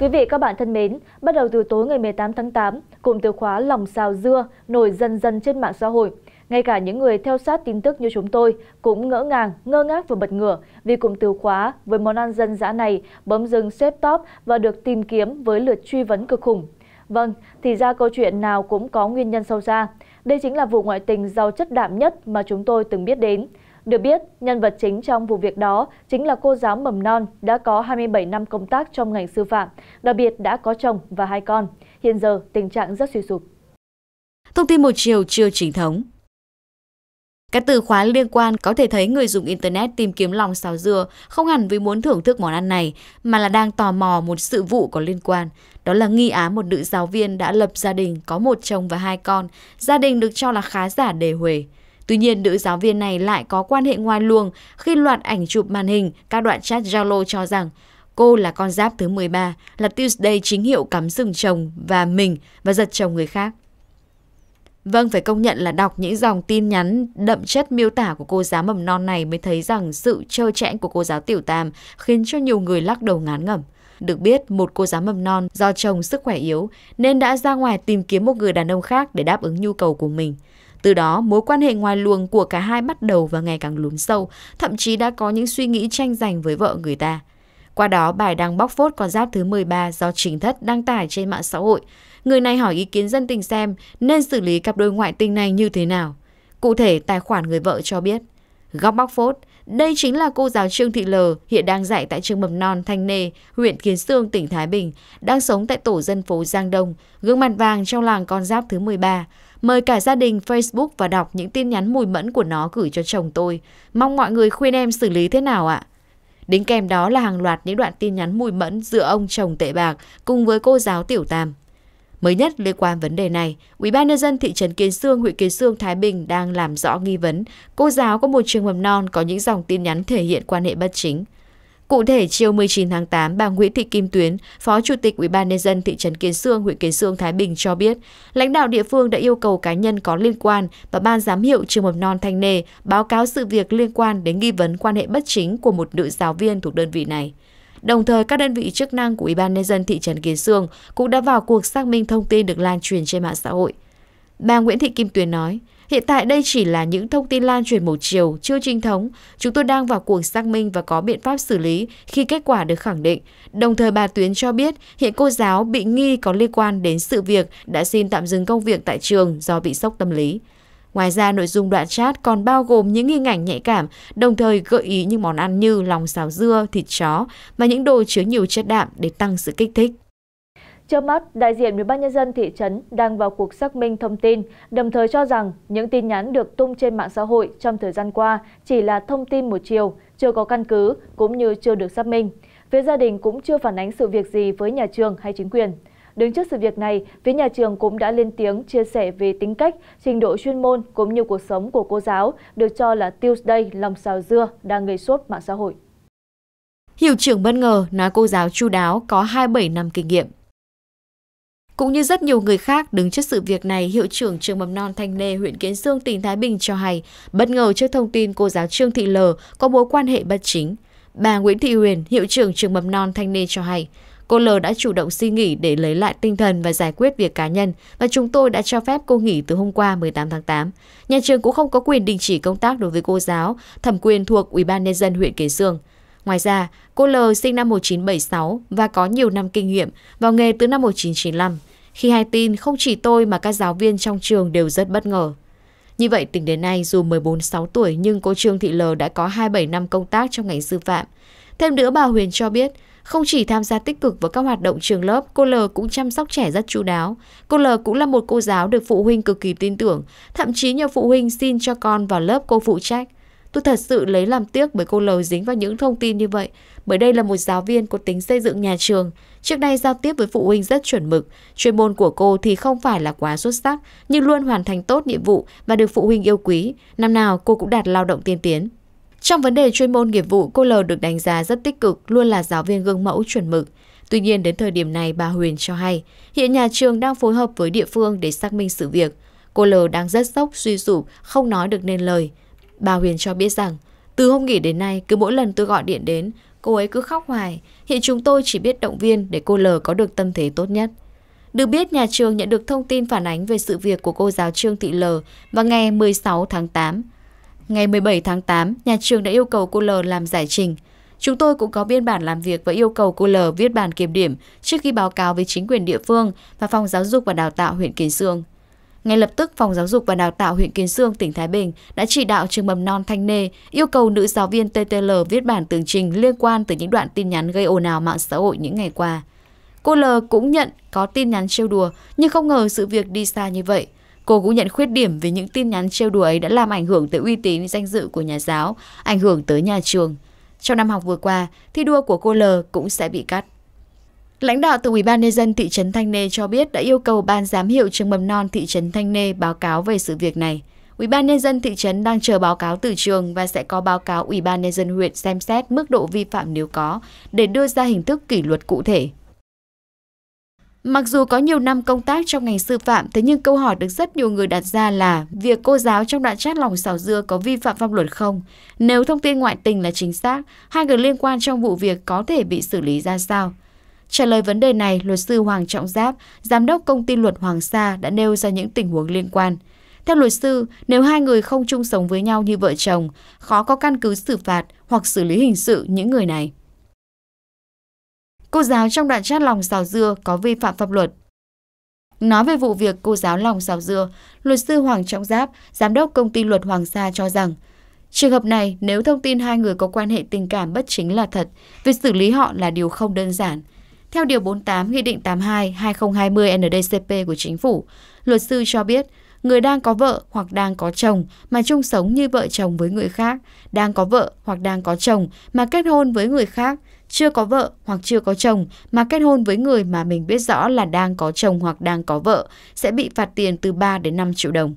Quý vị các bạn thân mến, bắt đầu từ tối ngày 18 tháng 8, cụm từ khóa lòng xào dưa nổi dần dần trên mạng xã hội. Ngay cả những người theo sát tin tức như chúng tôi cũng ngỡ ngàng, ngơ ngác và bật ngửa vì cụm từ khóa với món ăn dân dã này bấm dừng xếp top và được tìm kiếm với lượt truy vấn cực khủng. Vâng, thì ra câu chuyện nào cũng có nguyên nhân sâu xa. Đây chính là vụ ngoại tình giàu chất đạm nhất mà chúng tôi từng biết đến được biết nhân vật chính trong vụ việc đó chính là cô giáo mầm non đã có hai mươi bảy năm công tác trong ngành sư phạm đặc biệt đã có chồng và hai con hiện giờ tình trạng rất suy sụp thông tin một chiều chưa chính thống các từ khóa liên quan có thể thấy người dùng Internet tìm kiếm lòng xào dừa không hẳn vì muốn thưởng thức món ăn này, mà là đang tò mò một sự vụ có liên quan. Đó là nghi án một nữ giáo viên đã lập gia đình có một chồng và hai con, gia đình được cho là khá giả đề huề. Tuy nhiên, nữ giáo viên này lại có quan hệ ngoài luồng khi loạt ảnh chụp màn hình, các đoạn chat Zalo cho rằng cô là con giáp thứ 13, là Tuesday chính hiệu cắm sừng chồng và mình và giật chồng người khác. Vâng, phải công nhận là đọc những dòng tin nhắn đậm chất miêu tả của cô giáo mầm non này mới thấy rằng sự trơ trẽn của cô giáo tiểu tam khiến cho nhiều người lắc đầu ngán ngẩm. Được biết, một cô giáo mầm non do chồng sức khỏe yếu nên đã ra ngoài tìm kiếm một người đàn ông khác để đáp ứng nhu cầu của mình. Từ đó, mối quan hệ ngoài luồng của cả hai bắt đầu và ngày càng lún sâu, thậm chí đã có những suy nghĩ tranh giành với vợ người ta. Qua đó, bài đăng bóc phốt con giáp thứ 13 do chính Thất đăng tải trên mạng xã hội. Người này hỏi ý kiến dân tình xem nên xử lý cặp đôi ngoại tình này như thế nào. Cụ thể, tài khoản người vợ cho biết. Góc bóc phốt, đây chính là cô giáo Trương Thị L, hiện đang dạy tại trường mầm non Thanh Nê, huyện Kiến Sương, tỉnh Thái Bình, đang sống tại tổ dân phố Giang Đông, gương mặt vàng trong làng con giáp thứ 13. Mời cả gia đình Facebook và đọc những tin nhắn mùi mẫn của nó gửi cho chồng tôi. Mong mọi người khuyên em xử lý thế nào ạ? Đính kèm đó là hàng loạt những đoạn tin nhắn mùi mẫn giữa ông chồng tệ bạc cùng với cô giáo Tiểu Tam. Mới nhất liên quan vấn đề này, Ủy ban Nhân dân thị trấn Kiến Sương, huyện Kiến Sương, Thái Bình đang làm rõ nghi vấn cô giáo có một trường mầm non có những dòng tin nhắn thể hiện quan hệ bất chính. Cụ thể, chiều 19 tháng 8, bà Nguyễn Thị Kim Tuyến, Phó Chủ tịch UBND thị trấn Kiến Sương, huyện Kiến Sương, Thái Bình cho biết, lãnh đạo địa phương đã yêu cầu cá nhân có liên quan và ban giám hiệu trường mầm non Thanh Nề báo cáo sự việc liên quan đến nghi vấn quan hệ bất chính của một nữ giáo viên thuộc đơn vị này. Đồng thời, các đơn vị chức năng của UBND thị trấn Kiến Sương cũng đã vào cuộc xác minh thông tin được lan truyền trên mạng xã hội. Bà Nguyễn Thị Kim Tuyến nói, Hiện tại đây chỉ là những thông tin lan truyền một chiều, chưa chính thống. Chúng tôi đang vào cuộc xác minh và có biện pháp xử lý khi kết quả được khẳng định. Đồng thời bà Tuyến cho biết hiện cô giáo bị nghi có liên quan đến sự việc đã xin tạm dừng công việc tại trường do bị sốc tâm lý. Ngoài ra, nội dung đoạn chat còn bao gồm những hình ảnh nhạy cảm, đồng thời gợi ý những món ăn như lòng xào dưa, thịt chó và những đồ chứa nhiều chất đạm để tăng sự kích thích trước mắt đại diện ubnd thị trấn đang vào cuộc xác minh thông tin đồng thời cho rằng những tin nhắn được tung trên mạng xã hội trong thời gian qua chỉ là thông tin một chiều chưa có căn cứ cũng như chưa được xác minh phía gia đình cũng chưa phản ánh sự việc gì với nhà trường hay chính quyền đứng trước sự việc này phía nhà trường cũng đã lên tiếng chia sẻ về tính cách trình độ chuyên môn cũng như cuộc sống của cô giáo được cho là tuesday lòng xào dưa đang gây sốt mạng xã hội Hiệu trưởng bất ngờ nói cô giáo chu đáo có 27 năm kinh nghiệm. Cũng như rất nhiều người khác đứng trước sự việc này, hiệu trưởng trường mầm non Thanh Nê, huyện Kiến Sương, tỉnh Thái Bình cho hay, bất ngờ trước thông tin cô giáo Trương Thị L có mối quan hệ bất chính. Bà Nguyễn Thị Huyền, hiệu trưởng trường mầm non Thanh Nê cho hay, cô L đã chủ động suy nghĩ để lấy lại tinh thần và giải quyết việc cá nhân và chúng tôi đã cho phép cô nghỉ từ hôm qua 18 tháng 8. Nhà trường cũng không có quyền đình chỉ công tác đối với cô giáo, thẩm quyền thuộc Ủy ban nhân dân huyện Kiến Sương. Ngoài ra, cô L sinh năm 1976 và có nhiều năm kinh nghiệm vào nghề từ năm 1995. Khi hay tin, không chỉ tôi mà các giáo viên trong trường đều rất bất ngờ. Như vậy, tính đến nay, dù 14-6 tuổi nhưng cô Trương Thị L đã có 27 năm công tác trong ngành sư phạm. Thêm nữa, bà Huyền cho biết, không chỉ tham gia tích cực vào các hoạt động trường lớp, cô L cũng chăm sóc trẻ rất chu đáo. Cô L cũng là một cô giáo được phụ huynh cực kỳ tin tưởng, thậm chí nhiều phụ huynh xin cho con vào lớp cô phụ trách. Tôi thật sự lấy làm tiếc bởi cô lầu dính vào những thông tin như vậy, bởi đây là một giáo viên có tính xây dựng nhà trường. Trước đây giao tiếp với phụ huynh rất chuẩn mực, chuyên môn của cô thì không phải là quá xuất sắc, nhưng luôn hoàn thành tốt nhiệm vụ và được phụ huynh yêu quý. Năm nào cô cũng đạt lao động tiên tiến. Trong vấn đề chuyên môn nghiệp vụ, cô L được đánh giá rất tích cực, luôn là giáo viên gương mẫu chuẩn mực. Tuy nhiên đến thời điểm này, bà Huyền cho hay, hiện nhà trường đang phối hợp với địa phương để xác minh sự việc. Cô L đang rất sốc, suy sụp, không nói được nên lời. Bà Huyền cho biết rằng, từ hôm nghỉ đến nay, cứ mỗi lần tôi gọi điện đến, cô ấy cứ khóc hoài. Hiện chúng tôi chỉ biết động viên để cô L có được tâm thế tốt nhất. Được biết, nhà trường nhận được thông tin phản ánh về sự việc của cô giáo Trương Thị L vào ngày 16 tháng 8. Ngày 17 tháng 8, nhà trường đã yêu cầu cô L làm giải trình. Chúng tôi cũng có biên bản làm việc và yêu cầu cô L viết bản kiểm điểm trước khi báo cáo với chính quyền địa phương và phòng giáo dục và đào tạo huyện Kiến Sương. Ngay lập tức, Phòng Giáo dục và Đào tạo huyện Kiến Sương, tỉnh Thái Bình đã chỉ đạo trường mầm non Thanh Nê yêu cầu nữ giáo viên TTL viết bản tường trình liên quan tới những đoạn tin nhắn gây ồn ào mạng xã hội những ngày qua. Cô L cũng nhận có tin nhắn trêu đùa, nhưng không ngờ sự việc đi xa như vậy. Cô cũng nhận khuyết điểm vì những tin nhắn trêu đùa ấy đã làm ảnh hưởng tới uy tín danh dự của nhà giáo, ảnh hưởng tới nhà trường. Trong năm học vừa qua, thi đua của cô L cũng sẽ bị cắt. Lãnh đạo từ Ủy ban nhân dân thị trấn Thanh Nê cho biết đã yêu cầu ban giám hiệu trường mầm non thị trấn Thanh Nê báo cáo về sự việc này. Ủy ban nhân dân thị trấn đang chờ báo cáo từ trường và sẽ có báo cáo Ủy ban nhân dân huyện xem xét mức độ vi phạm nếu có để đưa ra hình thức kỷ luật cụ thể. Mặc dù có nhiều năm công tác trong ngành sư phạm, thế nhưng câu hỏi được rất nhiều người đặt ra là việc cô giáo trong đoạn chat lòng xào dưa có vi phạm pháp luật không? Nếu thông tin ngoại tình là chính xác, hai người liên quan trong vụ việc có thể bị xử lý ra sao? Trả lời vấn đề này, luật sư Hoàng Trọng Giáp, giám đốc công ty luật Hoàng Sa đã nêu ra những tình huống liên quan. Theo luật sư, nếu hai người không chung sống với nhau như vợ chồng, khó có căn cứ xử phạt hoặc xử lý hình sự những người này. Cô giáo trong đoạn chat lòng xào dưa có vi phạm pháp luật. Nói về vụ việc cô giáo lòng xào dưa, luật sư Hoàng Trọng Giáp, giám đốc công ty luật Hoàng Sa cho rằng, Trường hợp này, nếu thông tin hai người có quan hệ tình cảm bất chính là thật, việc xử lý họ là điều không đơn giản – theo Điều 48 Nghị định 82-2020-NDCP của Chính phủ, luật sư cho biết người đang có vợ hoặc đang có chồng mà chung sống như vợ chồng với người khác, đang có vợ hoặc đang có chồng mà kết hôn với người khác, chưa có vợ hoặc chưa có chồng mà kết hôn với người mà mình biết rõ là đang có chồng hoặc đang có vợ sẽ bị phạt tiền từ 3 đến 5 triệu đồng.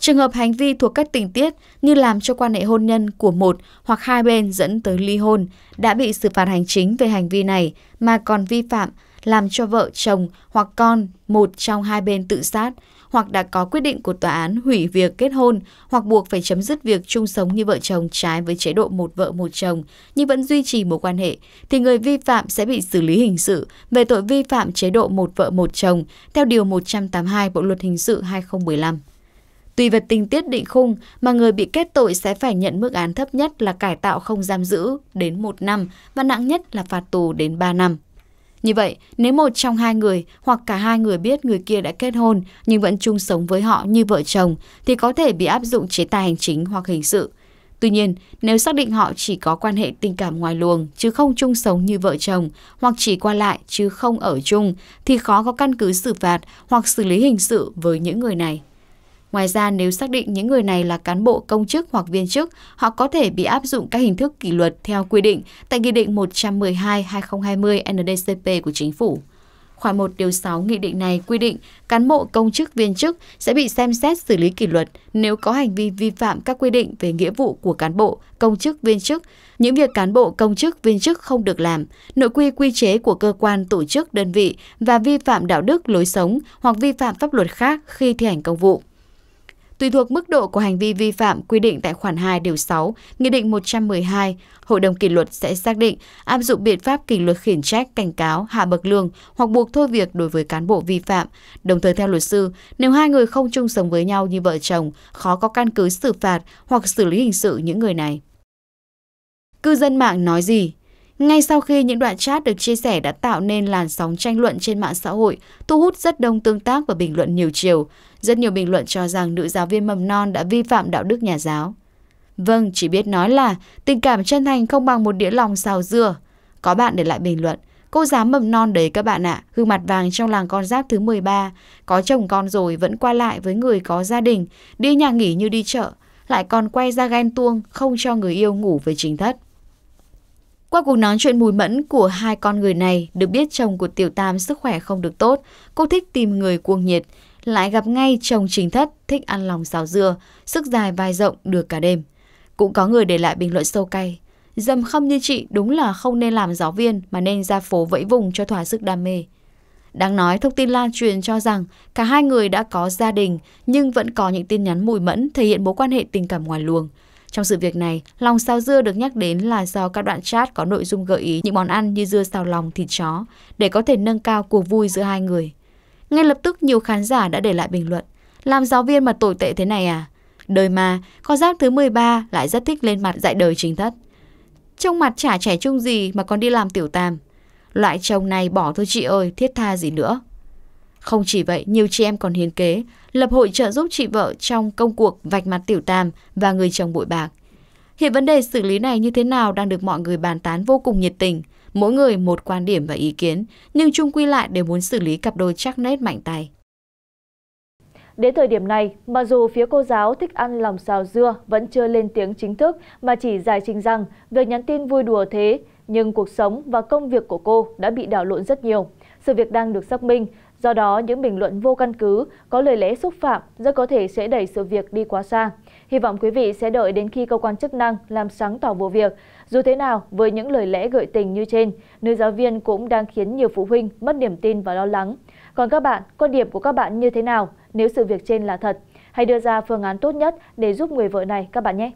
Trường hợp hành vi thuộc các tình tiết như làm cho quan hệ hôn nhân của một hoặc hai bên dẫn tới ly hôn đã bị xử phạt hành chính về hành vi này mà còn vi phạm làm cho vợ chồng hoặc con một trong hai bên tự sát hoặc đã có quyết định của tòa án hủy việc kết hôn hoặc buộc phải chấm dứt việc chung sống như vợ chồng trái với chế độ một vợ một chồng nhưng vẫn duy trì mối quan hệ thì người vi phạm sẽ bị xử lý hình sự về tội vi phạm chế độ một vợ một chồng theo điều 182 Bộ luật hình sự 2015. Tùy vào tình tiết định khung mà người bị kết tội sẽ phải nhận mức án thấp nhất là cải tạo không giam giữ đến 1 năm và nặng nhất là phạt tù đến 3 năm. Như vậy, nếu một trong hai người hoặc cả hai người biết người kia đã kết hôn nhưng vẫn chung sống với họ như vợ chồng thì có thể bị áp dụng chế tài hành chính hoặc hình sự. Tuy nhiên, nếu xác định họ chỉ có quan hệ tình cảm ngoài luồng chứ không chung sống như vợ chồng hoặc chỉ qua lại chứ không ở chung thì khó có căn cứ xử phạt hoặc xử lý hình sự với những người này. Ngoài ra, nếu xác định những người này là cán bộ công chức hoặc viên chức, họ có thể bị áp dụng các hình thức kỷ luật theo quy định tại Nghị định 112-2020 NDCP của Chính phủ. Khoản 1 điều 6 nghị định này quy định cán bộ công chức viên chức sẽ bị xem xét xử lý kỷ luật nếu có hành vi vi phạm các quy định về nghĩa vụ của cán bộ, công chức viên chức, những việc cán bộ công chức viên chức không được làm, nội quy quy chế của cơ quan tổ chức đơn vị và vi phạm đạo đức lối sống hoặc vi phạm pháp luật khác khi thi hành công vụ. Tùy thuộc mức độ của hành vi vi phạm quy định tại khoản 2 điều 6, Nghị định 112, Hội đồng kỷ luật sẽ xác định áp dụng biện pháp kỷ luật khiển trách, cảnh cáo, hạ bậc lương hoặc buộc thôi việc đối với cán bộ vi phạm. Đồng thời theo luật sư, nếu hai người không chung sống với nhau như vợ chồng, khó có căn cứ xử phạt hoặc xử lý hình sự những người này. Cư dân mạng nói gì? Ngay sau khi những đoạn chat được chia sẻ đã tạo nên làn sóng tranh luận trên mạng xã hội, thu hút rất đông tương tác và bình luận nhiều chiều. Rất nhiều bình luận cho rằng nữ giáo viên mầm non đã vi phạm đạo đức nhà giáo. Vâng, chỉ biết nói là tình cảm chân thành không bằng một đĩa lòng xào dưa. Có bạn để lại bình luận, cô giáo mầm non đấy các bạn ạ, gương mặt vàng trong làng con giáp thứ 13, có chồng con rồi vẫn qua lại với người có gia đình, đi nhà nghỉ như đi chợ, lại còn quay ra ghen tuông, không cho người yêu ngủ với chính thất. Qua cuộc nói chuyện mùi mẫn của hai con người này, được biết chồng của Tiểu Tam sức khỏe không được tốt, cô thích tìm người cuồng nhiệt, lại gặp ngay chồng chính thất thích ăn lòng xào dưa, sức dài vai rộng được cả đêm. Cũng có người để lại bình luận sâu cay. Dầm không như chị đúng là không nên làm giáo viên mà nên ra phố vẫy vùng cho thỏa sức đam mê. Đáng nói, thông tin lan truyền cho rằng cả hai người đã có gia đình nhưng vẫn có những tin nhắn mùi mẫn thể hiện mối quan hệ tình cảm ngoài luồng. Trong sự việc này, lòng xào dưa được nhắc đến là do các đoạn chat có nội dung gợi ý những món ăn như dưa xào lòng, thịt chó để có thể nâng cao cuộc vui giữa hai người. Ngay lập tức nhiều khán giả đã để lại bình luận. Làm giáo viên mà tồi tệ thế này à? Đời mà, con giáp thứ 13 lại rất thích lên mặt dạy đời chính thất. Trong mặt chả trẻ trung gì mà còn đi làm tiểu tam. Loại chồng này bỏ thôi chị ơi, thiết tha gì nữa. Không chỉ vậy, nhiều chị em còn hiến kế, lập hội trợ giúp chị vợ trong công cuộc vạch mặt tiểu tam và người chồng bội bạc. Hiện vấn đề xử lý này như thế nào đang được mọi người bàn tán vô cùng nhiệt tình. Mỗi người một quan điểm và ý kiến, nhưng chung quy lại đều muốn xử lý cặp đôi chắc nét mạnh tay. Đến thời điểm này, mặc dù phía cô giáo thích ăn lòng xào dưa vẫn chưa lên tiếng chính thức mà chỉ giải trình rằng việc nhắn tin vui đùa thế, nhưng cuộc sống và công việc của cô đã bị đảo lộn rất nhiều. Sự việc đang được xác minh, do đó những bình luận vô căn cứ, có lời lẽ xúc phạm rất có thể sẽ đẩy sự việc đi quá xa hy vọng quý vị sẽ đợi đến khi cơ quan chức năng làm sáng tỏ vụ việc dù thế nào với những lời lẽ gợi tình như trên nữ giáo viên cũng đang khiến nhiều phụ huynh mất niềm tin và lo lắng còn các bạn quan điểm của các bạn như thế nào nếu sự việc trên là thật hãy đưa ra phương án tốt nhất để giúp người vợ này các bạn nhé